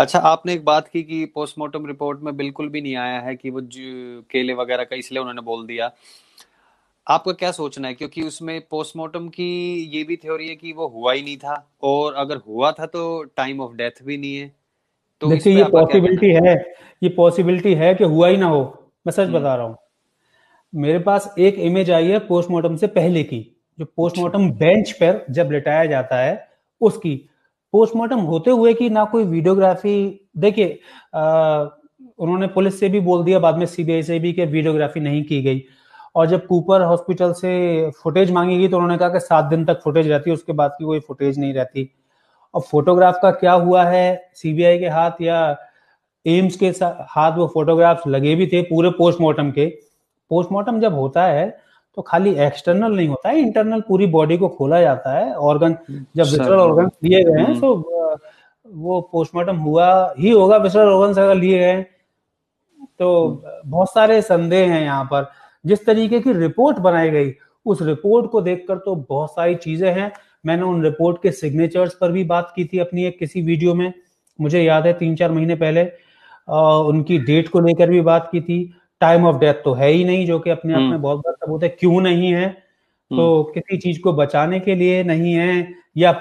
अच्छा आपने एक बात की कि पोस्टमार्टम रिपोर्ट में बिल्कुल भी नहीं आया है कि वो केले वगैरह का इसलिए उन्होंने बोल दिया आपका क्या सोचना है क्योंकि उसमें पोस्टमार्टम की ये भी थ्योरी है कि वो हुआ ही नहीं था और अगर हुआ था तो टाइम ऑफ डेथ भी नहीं है तो देखिए ये पॉसिबिलिटी है ये पॉसिबिलिटी है कि हुआ ही ना हो मैं सच हम्म। बता रहा हूँ मेरे पास एक इमेज आई है पोस्टमार्टम से पहले की जो पोस्टमार्टम अच्छा। बेंच पर जब लिटाया जाता है उसकी पोस्टमार्टम होते हुए कि ना कोई वीडियोग्राफी देखिए उन्होंने पुलिस से भी बोल दिया बाद में सीबीआई से भी कि वीडियोग्राफी नहीं की गई और जब कूपर हॉस्पिटल से फुटेज मांगी गई तो उन्होंने कहा कि सात दिन तक फुटेज रहती है उसके बाद की कोई फुटेज नहीं रहती और फोटोग्राफ का क्या हुआ है सीबीआई के हाथ या एम्स के हाथ वो फोटोग्राफ लगे भी थे पूरे पोस्टमार्टम के पोस्टमार्टम जब होता है तो खाली एक्सटर्नल नहीं होता है इंटरनल पूरी बॉडी को खोला जाता है ऑर्गन जब विसरल ऑर्गन हम्म। तो, लिए गए हैं तो वो पोस्टमार्टम हम्म। हुआ ही होगा विसरल ऑर्गन अगर लिए गए तो बहुत सारे संदेह हैं यहाँ पर जिस तरीके की रिपोर्ट बनाई गई उस रिपोर्ट को देखकर तो बहुत सारी चीजें हैं मैंने उन रिपोर्ट के सिग्नेचर्स पर भी बात की थी अपनी एक किसी वीडियो में मुझे याद है तीन चार महीने पहले आ, उनकी डेट को लेकर भी बात की थी टाइम ऑफ डेथ तो है ही नहीं जो कि अपने आप हम्म। में बहुत बड़ा सबूत है क्यों नहीं है हम्म। तो किसी चीज को बचाने के लिए नहीं है या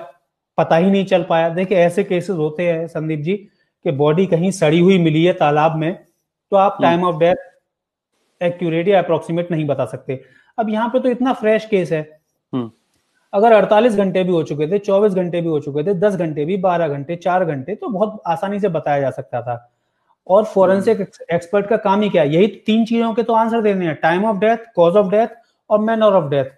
पता ही नहीं चल पाया देखिए ऐसे केसेस होते हैं संदीप जी कि बॉडी कहीं सड़ी हुई मिली है तालाब में तो आप टाइम ऑफ डेथ एक्यूरेट या अप्रोक्सीमेट नहीं बता सकते अब यहाँ पे तो इतना फ्रेश केस है हम्म। अगर 48 घंटे भी हो चुके थे 24 घंटे भी हो चुके थे 10 घंटे भी 12 घंटे 4 घंटे तो बहुत आसानी से बताया जा सकता था और फॉरेंसिक एक्सपर्ट हम्म। का काम ही क्या है यही तीन चीजों के तो आंसर देने हैं time of death cause of death और मैनर ऑफ डेथ